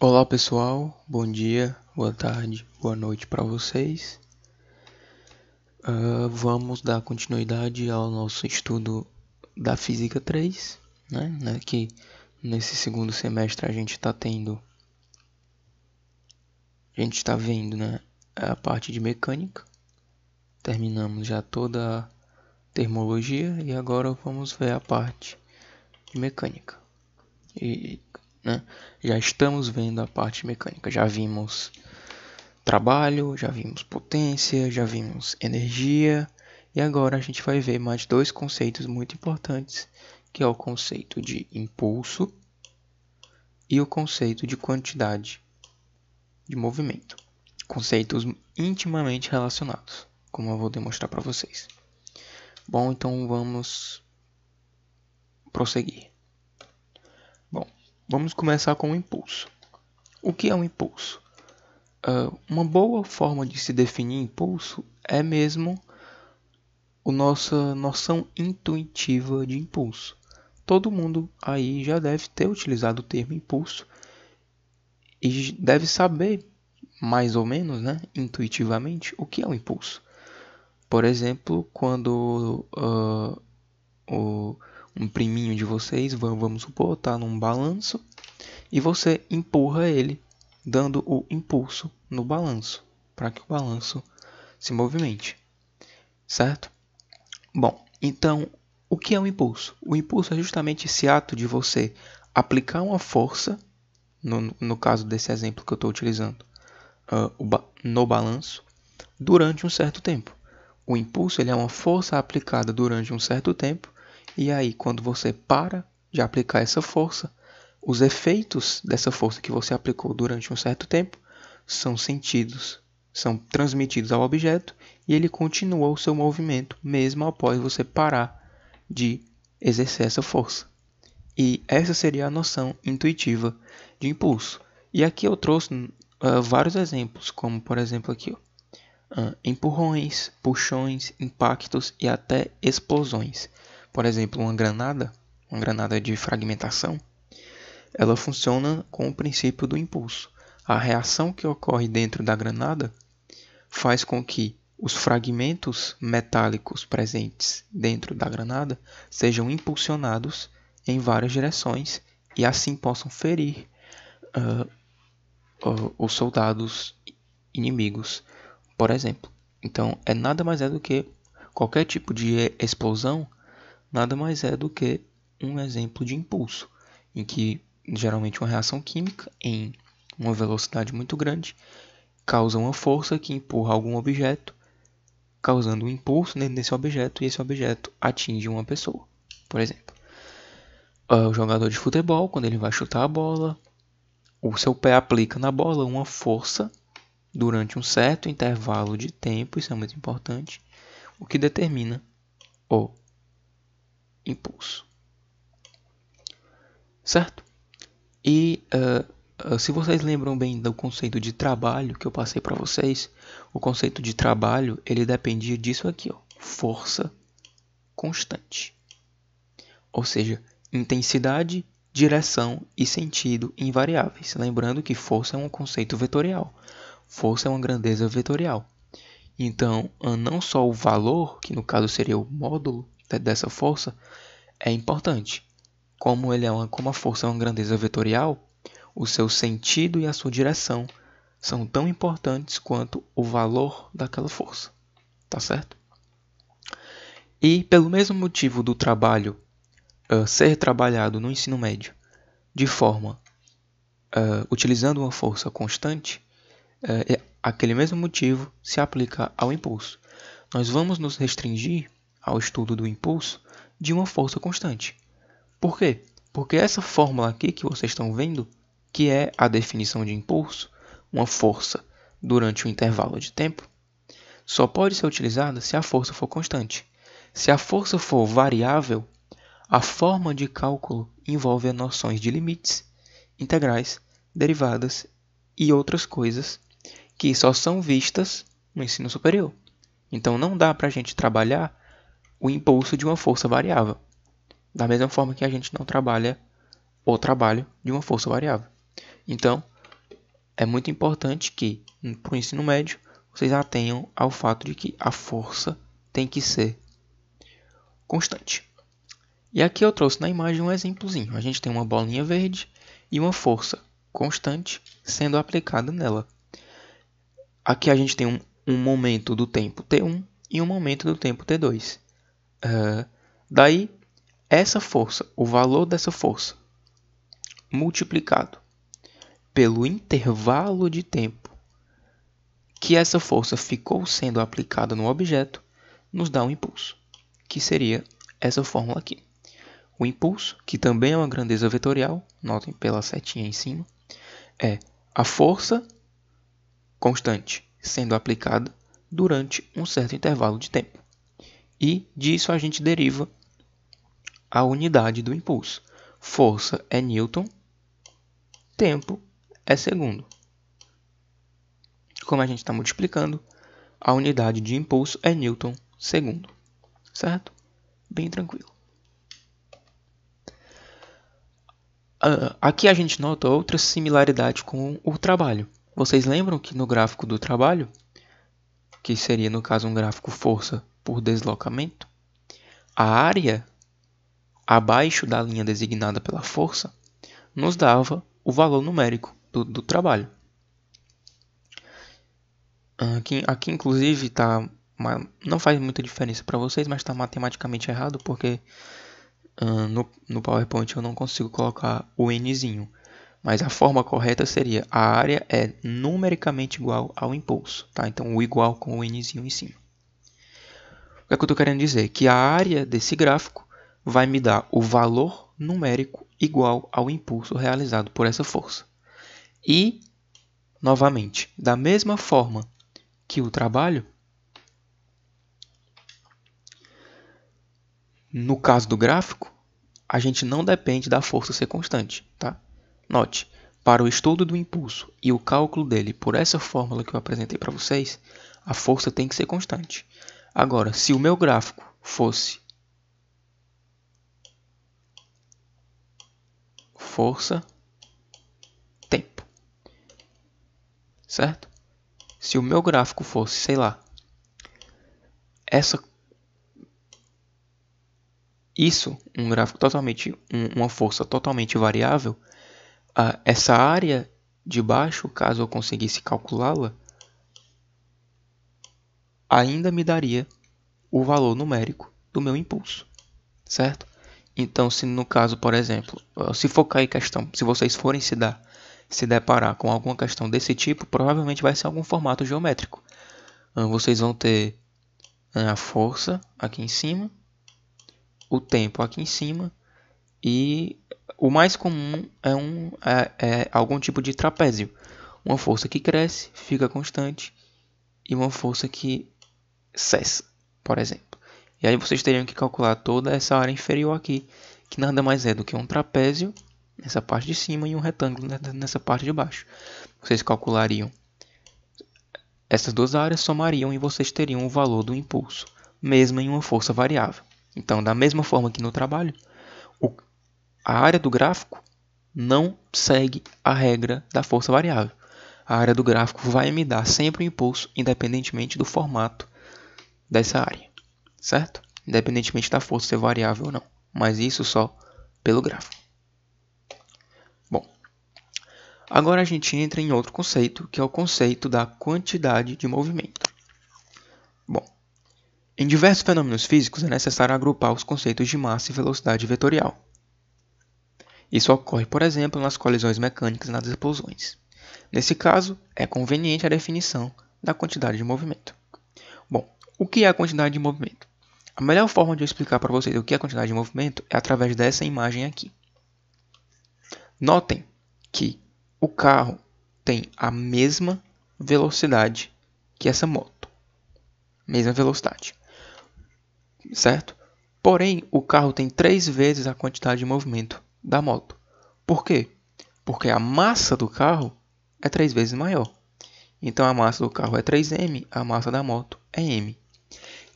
Olá pessoal, bom dia, boa tarde, boa noite para vocês. Uh, vamos dar continuidade ao nosso estudo da Física 3, né? né que nesse segundo semestre a gente está tendo. A gente está vendo né, a parte de mecânica. Terminamos já toda a termologia e agora vamos ver a parte de mecânica. E né? Já estamos vendo a parte mecânica, já vimos trabalho, já vimos potência, já vimos energia e agora a gente vai ver mais dois conceitos muito importantes, que é o conceito de impulso e o conceito de quantidade de movimento, conceitos intimamente relacionados, como eu vou demonstrar para vocês. Bom, então vamos prosseguir. Vamos começar com o impulso. O que é um impulso? Uh, uma boa forma de se definir impulso é mesmo a nossa noção intuitiva de impulso. Todo mundo aí já deve ter utilizado o termo impulso e deve saber, mais ou menos, né, intuitivamente, o que é um impulso. Por exemplo, quando uh, o um priminho de vocês, vamos supor, está num balanço, e você empurra ele, dando o impulso no balanço, para que o balanço se movimente, certo? Bom, então, o que é o impulso? O impulso é justamente esse ato de você aplicar uma força, no, no caso desse exemplo que eu estou utilizando, uh, no balanço, durante um certo tempo. O impulso ele é uma força aplicada durante um certo tempo e aí, quando você para de aplicar essa força, os efeitos dessa força que você aplicou durante um certo tempo são sentidos, são transmitidos ao objeto e ele continua o seu movimento mesmo após você parar de exercer essa força. E essa seria a noção intuitiva de impulso. E aqui eu trouxe uh, vários exemplos, como por exemplo aqui, uh, empurrões, puxões, impactos e até explosões. Por exemplo, uma granada, uma granada de fragmentação, ela funciona com o princípio do impulso. A reação que ocorre dentro da granada faz com que os fragmentos metálicos presentes dentro da granada sejam impulsionados em várias direções e assim possam ferir uh, os soldados inimigos, por exemplo. Então, é nada mais é do que qualquer tipo de explosão nada mais é do que um exemplo de impulso, em que geralmente uma reação química em uma velocidade muito grande causa uma força que empurra algum objeto, causando um impulso nesse objeto e esse objeto atinge uma pessoa, por exemplo. Ah, o jogador de futebol, quando ele vai chutar a bola, o seu pé aplica na bola uma força durante um certo intervalo de tempo, isso é muito importante, o que determina o impulso. Certo? E uh, se vocês lembram bem do conceito de trabalho que eu passei para vocês, o conceito de trabalho ele dependia disso aqui, ó, força constante, ou seja, intensidade, direção e sentido invariáveis. Lembrando que força é um conceito vetorial, força é uma grandeza vetorial. Então, ah, não só o valor, que no caso seria o módulo, dessa força é importante. Como, ele é uma, como a força é uma grandeza vetorial, o seu sentido e a sua direção são tão importantes quanto o valor daquela força. Tá certo? E pelo mesmo motivo do trabalho uh, ser trabalhado no ensino médio de forma uh, utilizando uma força constante, uh, aquele mesmo motivo se aplica ao impulso. Nós vamos nos restringir ao estudo do impulso de uma força constante. Por quê? Porque essa fórmula aqui que vocês estão vendo, que é a definição de impulso, uma força durante um intervalo de tempo, só pode ser utilizada se a força for constante. Se a força for variável, a forma de cálculo envolve noções de limites, integrais, derivadas e outras coisas que só são vistas no ensino superior. Então não dá para a gente trabalhar o impulso de uma força variável. Da mesma forma que a gente não trabalha o trabalho de uma força variável. Então, é muito importante que, para o ensino médio, vocês atenham ao fato de que a força tem que ser constante. E aqui eu trouxe na imagem um exemplozinho. A gente tem uma bolinha verde e uma força constante sendo aplicada nela. Aqui a gente tem um, um momento do tempo t1 e um momento do tempo t2. Ah, daí, essa força, o valor dessa força, multiplicado pelo intervalo de tempo que essa força ficou sendo aplicada no objeto, nos dá um impulso, que seria essa fórmula aqui. O impulso, que também é uma grandeza vetorial, notem pela setinha em cima, é a força constante sendo aplicada durante um certo intervalo de tempo e disso a gente deriva a unidade do impulso. Força é Newton, tempo é segundo. Como a gente está multiplicando, a unidade de impulso é Newton segundo, certo? Bem tranquilo. Uh, aqui a gente nota outra similaridade com o trabalho. Vocês lembram que no gráfico do trabalho, que seria no caso um gráfico força por deslocamento, a área abaixo da linha designada pela força nos dava o valor numérico do, do trabalho. Aqui, aqui inclusive, está não faz muita diferença para vocês, mas está matematicamente errado porque uh, no, no, PowerPoint eu não consigo colocar o nzinho. Mas a forma correta seria a área é numericamente igual ao impulso, tá? Então o igual com o nzinho em cima. É o que, é que eu estou querendo dizer? Que a área desse gráfico vai me dar o valor numérico igual ao impulso realizado por essa força. E, novamente, da mesma forma que o trabalho, no caso do gráfico, a gente não depende da força ser constante. Tá? Note, para o estudo do impulso e o cálculo dele por essa fórmula que eu apresentei para vocês, a força tem que ser constante. Agora, se o meu gráfico fosse força, tempo, certo? Se o meu gráfico fosse, sei lá, essa isso, um gráfico totalmente, um, uma força totalmente variável, uh, essa área de baixo, caso eu conseguisse calculá-la, ainda me daria o valor numérico do meu impulso, certo? Então, se no caso, por exemplo, se focar em questão, se vocês forem se dar, se deparar com alguma questão desse tipo, provavelmente vai ser algum formato geométrico. Vocês vão ter a força aqui em cima, o tempo aqui em cima e o mais comum é, um, é, é algum tipo de trapézio, uma força que cresce, fica constante e uma força que SES, por exemplo. E aí vocês teriam que calcular toda essa área inferior aqui, que nada mais é do que um trapézio nessa parte de cima e um retângulo nessa parte de baixo. Vocês calculariam essas duas áreas, somariam e vocês teriam o valor do impulso, mesmo em uma força variável. Então, da mesma forma que no trabalho, o, a área do gráfico não segue a regra da força variável. A área do gráfico vai me dar sempre o impulso, independentemente do formato dessa área, certo? Independentemente da força ser variável ou não, mas isso só pelo grafo. Bom, agora a gente entra em outro conceito, que é o conceito da quantidade de movimento. Bom, em diversos fenômenos físicos é necessário agrupar os conceitos de massa e velocidade vetorial. Isso ocorre, por exemplo, nas colisões mecânicas e nas explosões. Nesse caso, é conveniente a definição da quantidade de movimento. O que é a quantidade de movimento? A melhor forma de eu explicar para vocês o que é a quantidade de movimento é através dessa imagem aqui. Notem que o carro tem a mesma velocidade que essa moto. Mesma velocidade. Certo? Porém, o carro tem três vezes a quantidade de movimento da moto. Por quê? Porque a massa do carro é três vezes maior. Então a massa do carro é 3m, a massa da moto é m.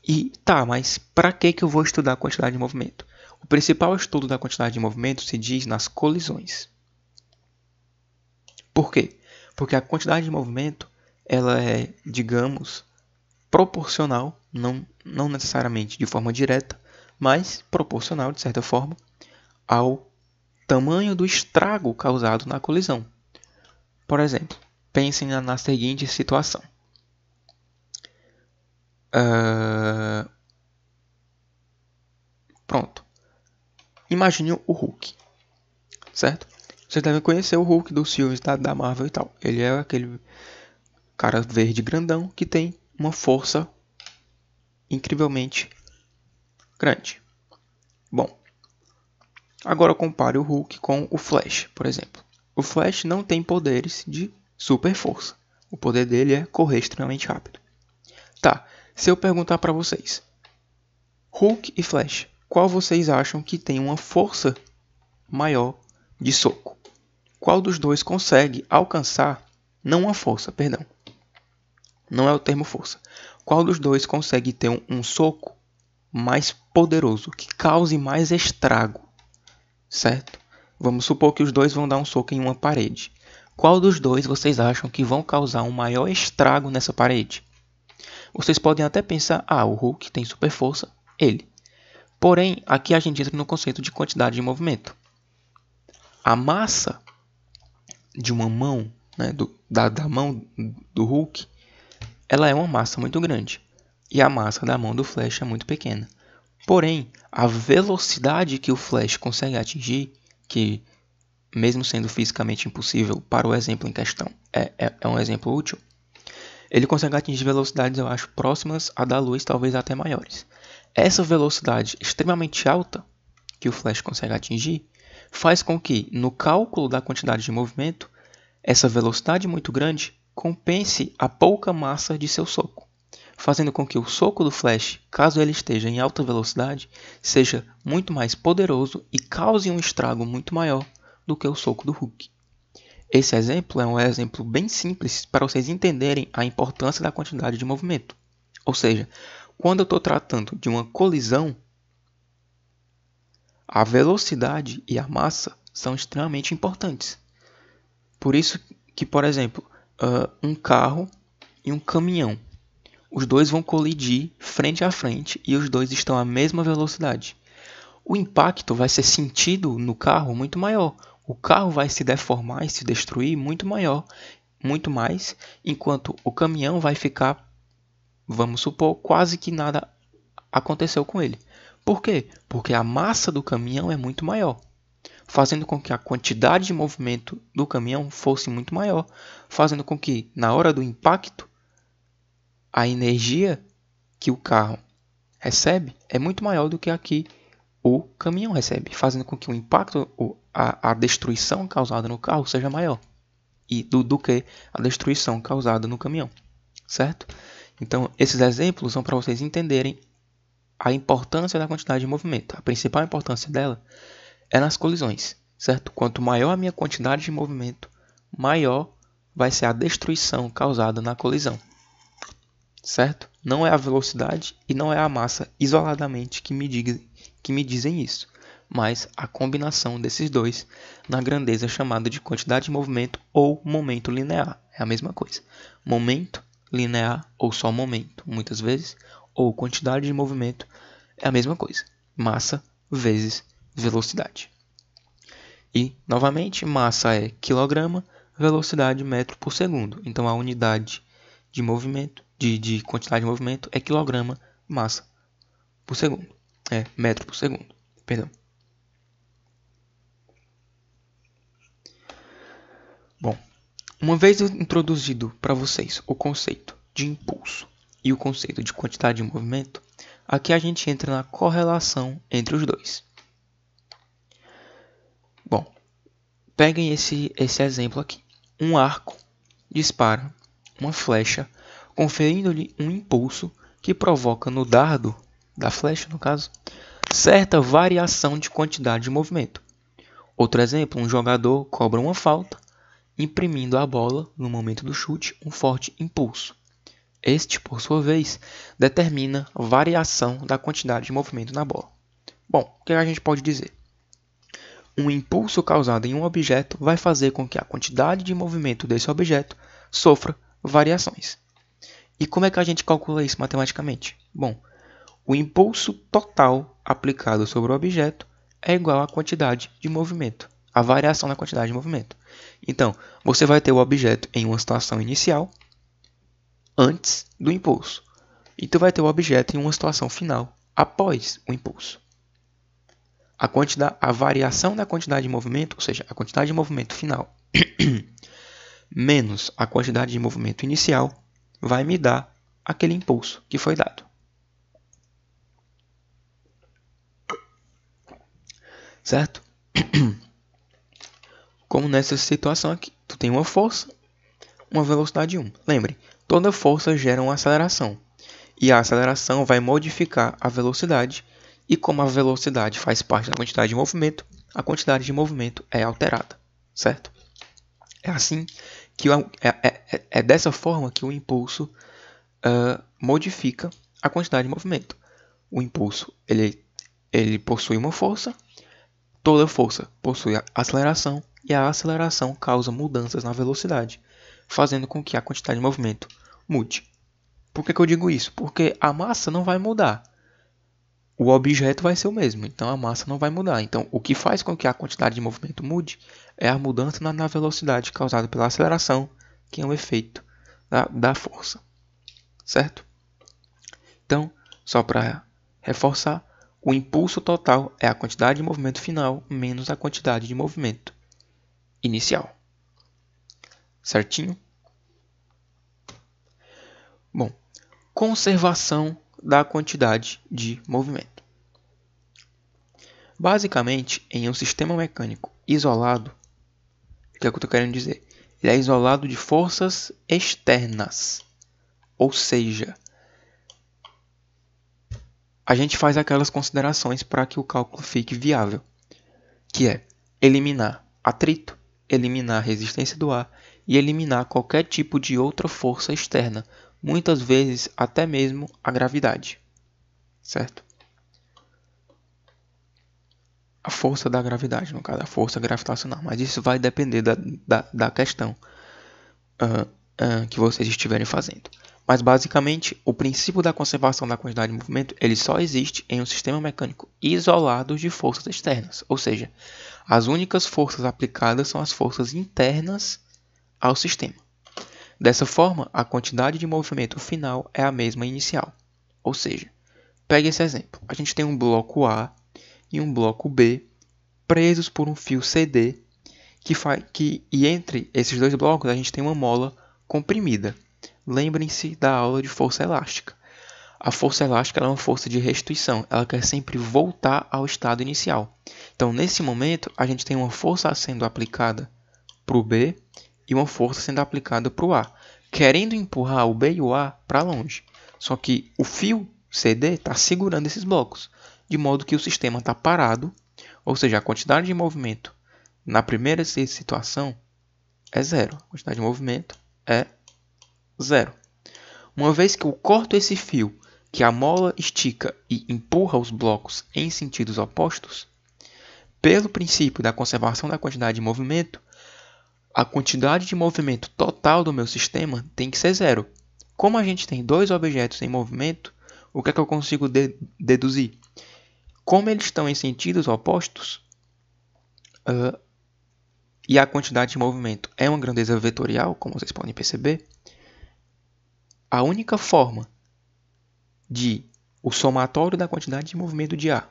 E tá, mas para que que eu vou estudar a quantidade de movimento? O principal estudo da quantidade de movimento se diz nas colisões. Por quê? Porque a quantidade de movimento ela é, digamos, proporcional, não, não necessariamente de forma direta, mas proporcional de certa forma ao tamanho do estrago causado na colisão. Por exemplo, pensem na, na seguinte situação: ah, pronto. Imagine o Hulk, certo? Vocês devem conhecer o Hulk dos filmes da, da Marvel e tal. Ele é aquele cara verde grandão que tem uma força incrivelmente grande. Bom, agora compare o Hulk com o Flash, por exemplo. O Flash não tem poderes de super força. O poder dele é correr extremamente rápido. Tá, se eu perguntar para vocês, Hulk e Flash, qual vocês acham que tem uma força maior de soco? Qual dos dois consegue alcançar, não a força, perdão, não é o termo força. Qual dos dois consegue ter um, um soco mais poderoso, que cause mais estrago, certo? Vamos supor que os dois vão dar um soco em uma parede. Qual dos dois vocês acham que vão causar um maior estrago nessa parede? Vocês podem até pensar, ah, o Hulk tem super força, ele. Porém, aqui a gente entra no conceito de quantidade de movimento. A massa de uma mão, né, do, da, da mão do Hulk, ela é uma massa muito grande. E a massa da mão do Flash é muito pequena. Porém, a velocidade que o Flash consegue atingir, que mesmo sendo fisicamente impossível para o exemplo em questão, é, é, é um exemplo útil, ele consegue atingir velocidades, eu acho, próximas à da luz, talvez até maiores. Essa velocidade extremamente alta que o flash consegue atingir faz com que, no cálculo da quantidade de movimento, essa velocidade muito grande compense a pouca massa de seu soco, fazendo com que o soco do flash, caso ele esteja em alta velocidade, seja muito mais poderoso e cause um estrago muito maior do que o soco do Hulk. Esse exemplo é um exemplo bem simples para vocês entenderem a importância da quantidade de movimento. Ou seja, quando eu estou tratando de uma colisão, a velocidade e a massa são extremamente importantes. Por isso que, por exemplo, ah, um carro e um caminhão, os dois vão colidir frente a frente e os dois estão à mesma velocidade. O impacto vai ser sentido no carro muito maior, o carro vai se deformar e se destruir muito maior, muito mais, enquanto o caminhão vai ficar, vamos supor, quase que nada aconteceu com ele. Por quê? Porque a massa do caminhão é muito maior, fazendo com que a quantidade de movimento do caminhão fosse muito maior, fazendo com que na hora do impacto a energia que o carro recebe é muito maior do que a que o caminhão recebe, fazendo com que o impacto, a, a destruição causada no carro seja maior e do, do que a destruição causada no caminhão, certo? Então, esses exemplos são para vocês entenderem a importância da quantidade de movimento. A principal importância dela é nas colisões, certo? Quanto maior a minha quantidade de movimento, maior vai ser a destruição causada na colisão, certo? Não é a velocidade e não é a massa isoladamente que me, diga, que me dizem isso mais a combinação desses dois na grandeza chamada de quantidade de movimento ou momento linear. É a mesma coisa. Momento linear ou só momento, muitas vezes, ou quantidade de movimento é a mesma coisa. Massa vezes velocidade. E, novamente, massa é quilograma, velocidade metro por segundo. Então a unidade de movimento, de, de quantidade de movimento é quilograma massa por segundo. É metro por segundo. Perdão. Bom, uma vez introduzido para vocês o conceito de impulso e o conceito de quantidade de movimento, aqui a gente entra na correlação entre os dois. Bom, peguem esse, esse exemplo aqui. Um arco dispara uma flecha, conferindo-lhe um impulso que provoca no dardo, da flecha no caso, certa variação de quantidade de movimento. Outro exemplo, um jogador cobra uma falta imprimindo à bola, no momento do chute, um forte impulso. Este, por sua vez, determina a variação da quantidade de movimento na bola. Bom, o que a gente pode dizer? Um impulso causado em um objeto vai fazer com que a quantidade de movimento desse objeto sofra variações. E como é que a gente calcula isso matematicamente? Bom, o impulso total aplicado sobre o objeto é igual à quantidade de movimento a variação da quantidade de movimento. Então, você vai ter o objeto em uma situação inicial antes do impulso. E tu vai ter o objeto em uma situação final após o impulso. A, quantidade, a variação da quantidade de movimento, ou seja, a quantidade de movimento final menos a quantidade de movimento inicial, vai me dar aquele impulso que foi dado. Certo? Como nessa situação aqui, tu tem uma força, uma velocidade 1. Lembre, toda força gera uma aceleração. E a aceleração vai modificar a velocidade, e como a velocidade faz parte da quantidade de movimento, a quantidade de movimento é alterada, certo? É assim que o, é, é, é, é dessa forma que o impulso uh, modifica a quantidade de movimento. O impulso ele, ele possui uma força Toda força possui aceleração e a aceleração causa mudanças na velocidade, fazendo com que a quantidade de movimento mude. Por que, que eu digo isso? Porque a massa não vai mudar. O objeto vai ser o mesmo, então a massa não vai mudar. Então, o que faz com que a quantidade de movimento mude é a mudança na, velocidade causada pela aceleração, que é um efeito da, da força. Certo? Então, só para reforçar, o impulso total é a quantidade de movimento final menos a quantidade de movimento inicial. Certinho? Bom, conservação da quantidade de movimento. Basicamente, em um sistema mecânico isolado, o que é que eu estou querendo dizer? Ele é isolado de forças externas, ou seja, a gente faz aquelas considerações para que o cálculo fique viável, que é eliminar atrito, eliminar resistência do ar e eliminar qualquer tipo de outra força externa, muitas vezes até mesmo a gravidade. Certo? A força da gravidade, no caso, a força gravitacional, mas isso vai depender da, da, da questão uh, uh, que vocês estiverem fazendo. Mas basicamente, o princípio da conservação da quantidade de movimento ele só existe em um sistema mecânico isolado de forças externas, ou seja, as únicas forças aplicadas são as forças internas ao sistema. Dessa forma, a quantidade de movimento final é a mesma inicial. Ou seja, pegue esse exemplo. A gente tem um bloco A e um bloco B presos por um fio CD que, que e entre esses dois blocos a gente tem uma mola comprimida. Lembrem-se da aula de força elástica. A força elástica é uma força de restituição, ela quer sempre voltar ao estado inicial. Então, nesse momento, a gente tem uma força sendo aplicada para o B e uma força sendo aplicada para o A, querendo empurrar o B e o A para longe. Só que o fio CD está segurando esses blocos, de modo que o sistema está parado, ou seja, a quantidade de movimento na primeira situação é zero. A quantidade de movimento é zero. Uma vez que eu corto esse fio que a mola estica e empurra os blocos em sentidos opostos, pelo princípio da conservação da quantidade de movimento, a quantidade de movimento total do meu sistema tem que ser zero. Como a gente tem dois objetos em movimento, o que é que eu consigo de deduzir? Como eles estão em sentidos opostos uh, e a quantidade de movimento é uma grandeza vetorial, como vocês podem perceber, a única forma de o somatório da quantidade de movimento de A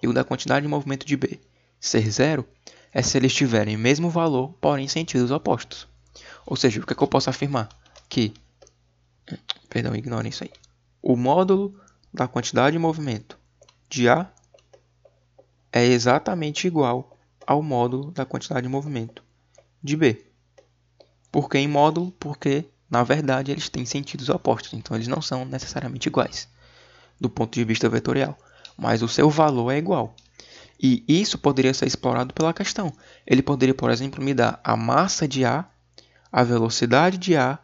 e o da quantidade de movimento de B ser zero é se eles tiverem o mesmo valor, porém em sentidos opostos. Ou seja, o que, é que eu posso afirmar? Que, perdão, ignorem isso aí. O módulo da quantidade de movimento de A é exatamente igual ao módulo da quantidade de movimento de B. Por que em módulo? Porque na verdade, eles têm sentidos opostos, então eles não são necessariamente iguais do ponto de vista vetorial, mas o seu valor é igual. E isso poderia ser explorado pela questão. Ele poderia, por exemplo, me dar a massa de A, a velocidade de A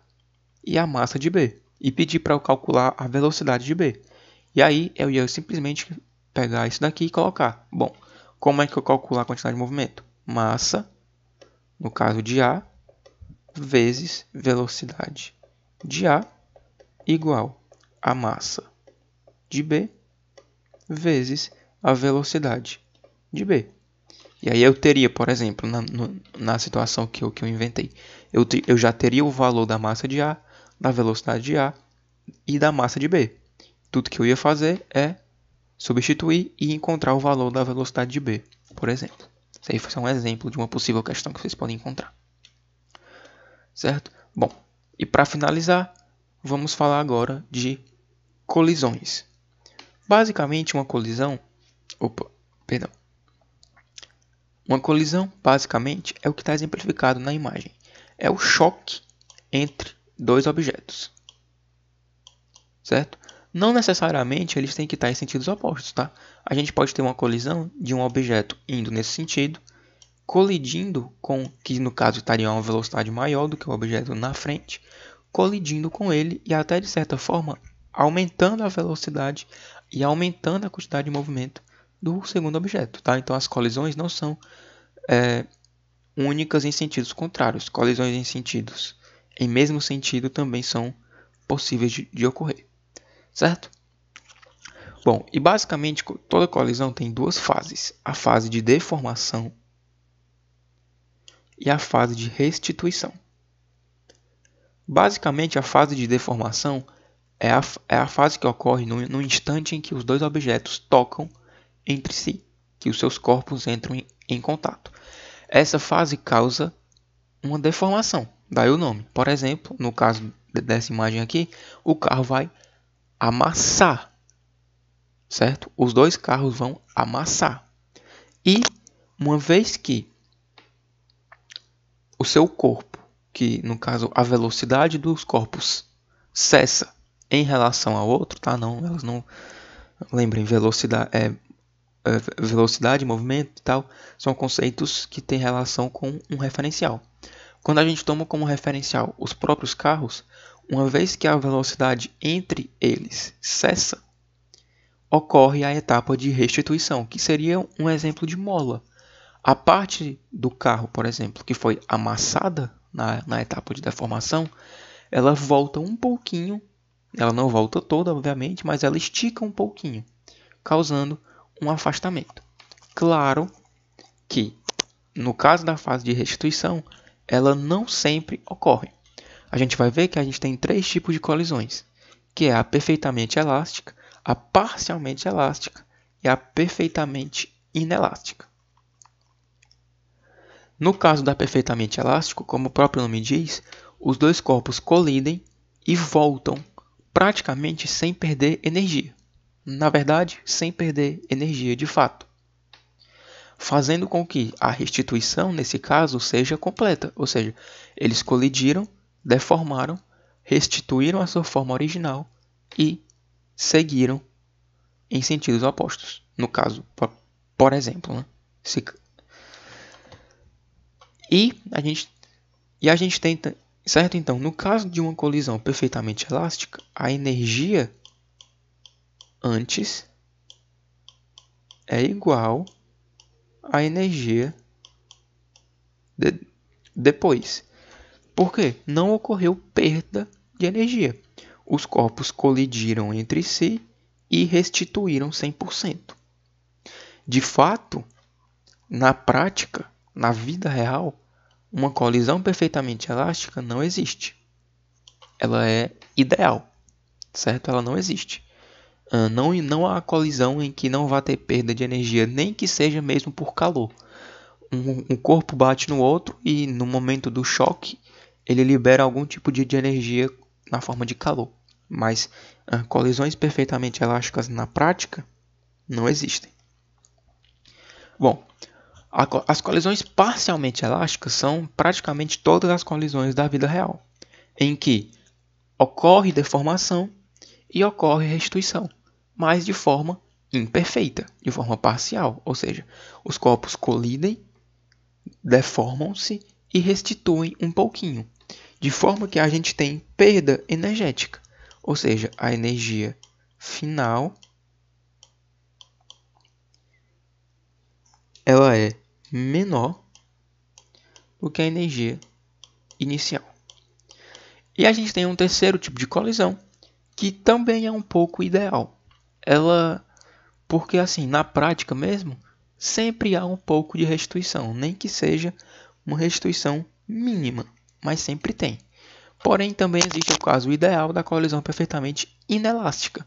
e a massa de B, e pedir para eu calcular a velocidade de B. E aí eu ia simplesmente pegar isso daqui e colocar. Bom, como é que eu calculo a quantidade de movimento? Massa, no caso de A, vezes velocidade de A igual a massa de B vezes a velocidade de B. E aí eu teria, por exemplo, na, no, na situação que eu, que eu inventei, eu, te, eu já teria o valor da massa de A, da velocidade de A e da massa de B. Tudo que eu ia fazer é substituir e encontrar o valor da velocidade de B, por exemplo. Isso aí foi só um exemplo de uma possível questão que vocês podem encontrar certo? Bom, e para finalizar, vamos falar agora de colisões. Basicamente, uma colisão, opa, perdão. Uma colisão, basicamente, é o que está exemplificado na imagem. É o choque entre dois objetos, certo? Não necessariamente eles têm que estar em sentidos opostos, tá? A gente pode ter uma colisão de um objeto indo nesse sentido colidindo com, que no caso estaria a uma velocidade maior do que o objeto na frente, colidindo com ele e até de certa forma aumentando a velocidade e aumentando a quantidade de movimento do segundo objeto. Tá? Então as colisões não são é, únicas em sentidos contrários. Colisões em sentidos em mesmo sentido também são possíveis de, de ocorrer. Certo? Bom, e basicamente toda colisão tem duas fases: a fase de deformação e a fase de restituição. Basicamente, a fase de deformação é a, é a fase que ocorre no, no instante em que os dois objetos tocam entre si, que os seus corpos entram em, em contato. Essa fase causa uma deformação, daí o nome. Por exemplo, no caso dessa imagem aqui, o carro vai amassar, certo? Os dois carros vão amassar. E uma vez que o seu corpo, que no caso a velocidade dos corpos cessa em relação ao outro, tá? Não, elas não lembrem velocidade, é, é, velocidade, movimento e tal, são conceitos que têm relação com um referencial. Quando a gente toma como referencial os próprios carros, uma vez que a velocidade entre eles cessa, ocorre a etapa de restituição, que seria um exemplo de mola. A parte do carro, por exemplo, que foi amassada na, na etapa de deformação, ela volta um pouquinho, ela não volta toda, obviamente, mas ela estica um pouquinho, causando um afastamento. Claro que, no caso da fase de restituição, ela não sempre ocorre. A gente vai ver que a gente tem três tipos de colisões, que é a perfeitamente elástica, a parcialmente elástica e a perfeitamente inelástica. No caso da perfeitamente elástico, como o próprio nome diz, os dois corpos colidem e voltam praticamente sem perder energia. Na verdade, sem perder energia de fato, fazendo com que a restituição, nesse caso, seja completa, ou seja, eles colidiram, deformaram, restituíram a sua forma original e seguiram em sentidos opostos. No caso, por exemplo, né? se e a gente, e a gente tenta, certo? Então, no caso de uma colisão perfeitamente elástica, a energia antes é igual à energia de, depois. Porque não ocorreu perda de energia. Os corpos colidiram entre si e restituíram 100%. De fato, na prática, na vida real, uma colisão perfeitamente elástica não existe. Ela é ideal, certo? Ela não existe. Ah, não, não há colisão em que não vá ter perda de energia, nem que seja mesmo por calor. Um, um corpo bate no outro e, no momento do choque, ele libera algum tipo de, de energia na forma de calor. Mas uh, colisões perfeitamente elásticas na prática não existem. Bom, as colisões parcialmente elásticas são praticamente todas as colisões da vida real, em que ocorre deformação e ocorre restituição, mas de forma imperfeita, de forma parcial, ou seja, os corpos colidem, deformam-se e restituem um pouquinho, de forma que a gente tem perda energética, ou seja, a energia final ela é menor do que a energia inicial. E a gente tem um terceiro tipo de colisão, que também é um pouco ideal. Ela porque assim, na prática mesmo, sempre há um pouco de restituição, nem que seja uma restituição mínima, mas sempre tem. Porém, também existe o caso ideal da colisão perfeitamente inelástica,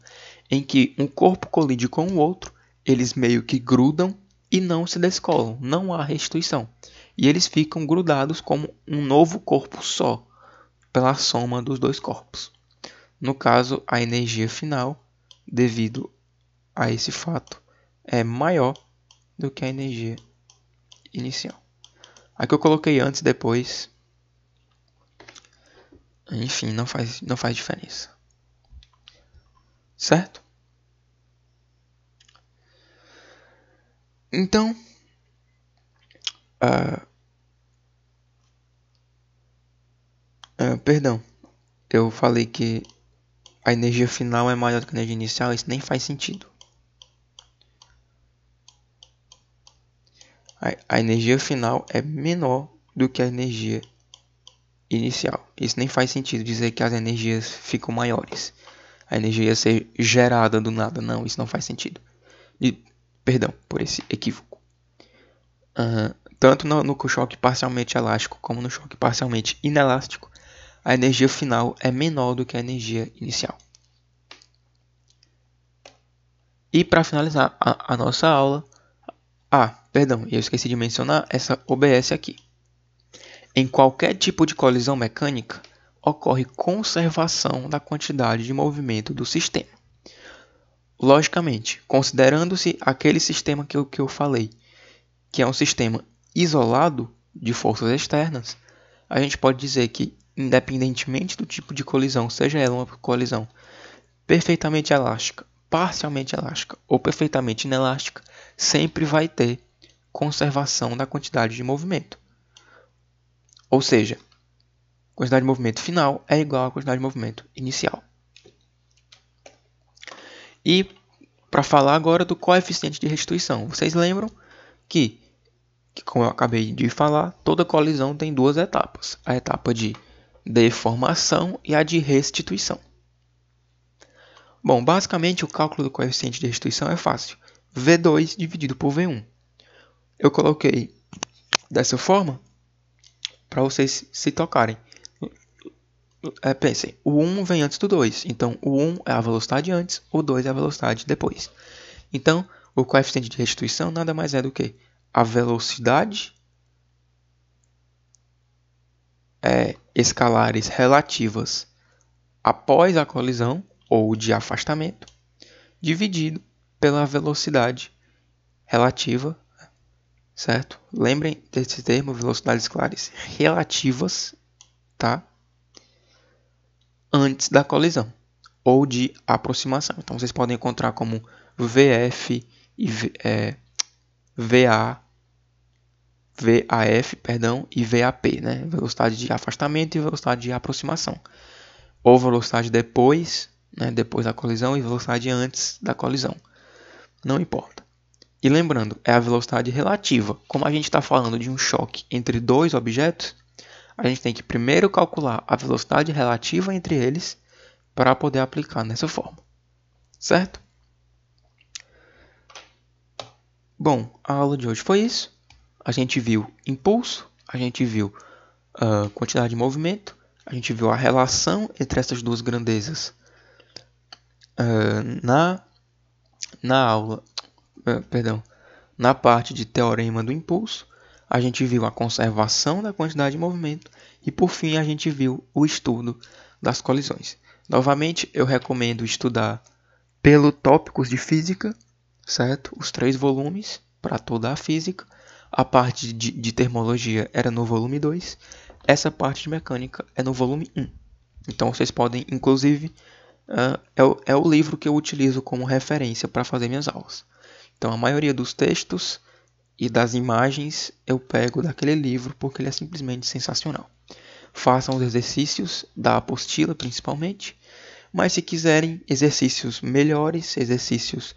em que um corpo colide com o outro, eles meio que grudam e não se descolam, não há restituição. E eles ficam grudados como um novo corpo só, pela soma dos dois corpos. No caso, a energia final, devido a esse fato, é maior do que a energia inicial. Aqui eu coloquei antes e depois. Enfim, não faz, não faz diferença. Certo? Então, ah, ah, perdão, eu falei que a energia final é maior do que a energia inicial, isso nem faz sentido. A, a energia final é menor do que a energia inicial. Isso nem faz sentido dizer que as energias ficam maiores. A energia ia ser gerada do nada, não, isso não faz sentido. E, Perdão por esse equívoco. Tanto no, no choque parcialmente elástico como no choque parcialmente inelástico, a energia final é menor do que a energia inicial. E para finalizar a, a, nossa aula, ah, perdão, eu esqueci de mencionar essa OBS aqui. Em qualquer tipo de colisão mecânica, ocorre conservação da quantidade de movimento do sistema. Logicamente, considerando-se aquele sistema que eu, que eu falei, que é um sistema isolado de forças externas, a gente pode dizer que, independentemente do tipo de colisão, seja ela uma colisão perfeitamente elástica, parcialmente elástica ou perfeitamente inelástica, sempre vai ter conservação da quantidade de movimento. Ou seja, a quantidade de movimento final é igual à quantidade de movimento inicial. E para falar agora do coeficiente de restituição, vocês lembram que, que, como eu acabei de falar, toda colisão tem duas etapas: a etapa de deformação e a de restituição. Bom, basicamente o cálculo do coeficiente de restituição é fácil. V2 dividido por V1. Eu coloquei dessa forma para vocês se tocarem é, pensem, o 1 vem antes do 2, então o 1 é a velocidade antes, o 2 é a velocidade depois. Então, o coeficiente de restituição nada mais é do que a velocidade é, escalares relativas após a colisão ou de afastamento, dividido pela velocidade relativa, certo? Lembrem desse termo, velocidades escalares relativas, tá? antes da colisão ou de aproximação. Então vocês podem encontrar como VF e é, VA, VAF, perdão, e VAP, né? Velocidade de afastamento e velocidade de aproximação. Ou velocidade depois, né, depois da colisão e velocidade antes da colisão. Não importa. E lembrando, é a velocidade relativa. Como a gente está falando de um choque entre dois objetos, a gente tem que primeiro calcular a velocidade relativa entre eles para poder aplicar nessa forma, certo? Bom, a aula de hoje foi isso. A gente viu impulso, a gente viu uh, quantidade de movimento, a gente viu a relação entre essas duas grandezas uh, na, na aula, uh, perdão, na parte de teorema do impulso a gente viu a conservação da quantidade de movimento e por fim a gente viu o estudo das colisões. Novamente, eu recomendo estudar pelo tópicos de física, certo? Os três volumes para toda a física. A parte de, de termologia era no volume 2, essa parte de mecânica é no volume 1. Um. Então vocês podem, inclusive, uh, é, o, é o livro que eu utilizo como referência para fazer minhas aulas. Então a maioria dos textos e das imagens eu pego daquele livro porque ele é simplesmente sensacional. Façam os exercícios da apostila principalmente, mas se quiserem exercícios melhores, exercícios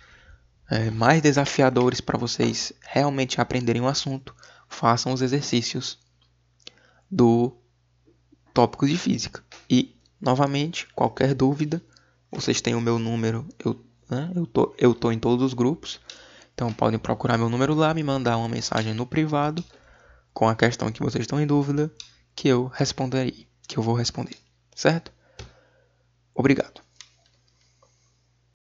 é, mais desafiadores para vocês realmente aprenderem o assunto, façam os exercícios do tópicos de física. E, novamente, qualquer dúvida, vocês têm o meu número, eu, né, eu, tô, eu tô em todos os grupos. Então podem procurar meu número lá, me mandar uma mensagem no privado com a questão que vocês estão em dúvida, que eu responderei, que eu vou responder, certo? Obrigado.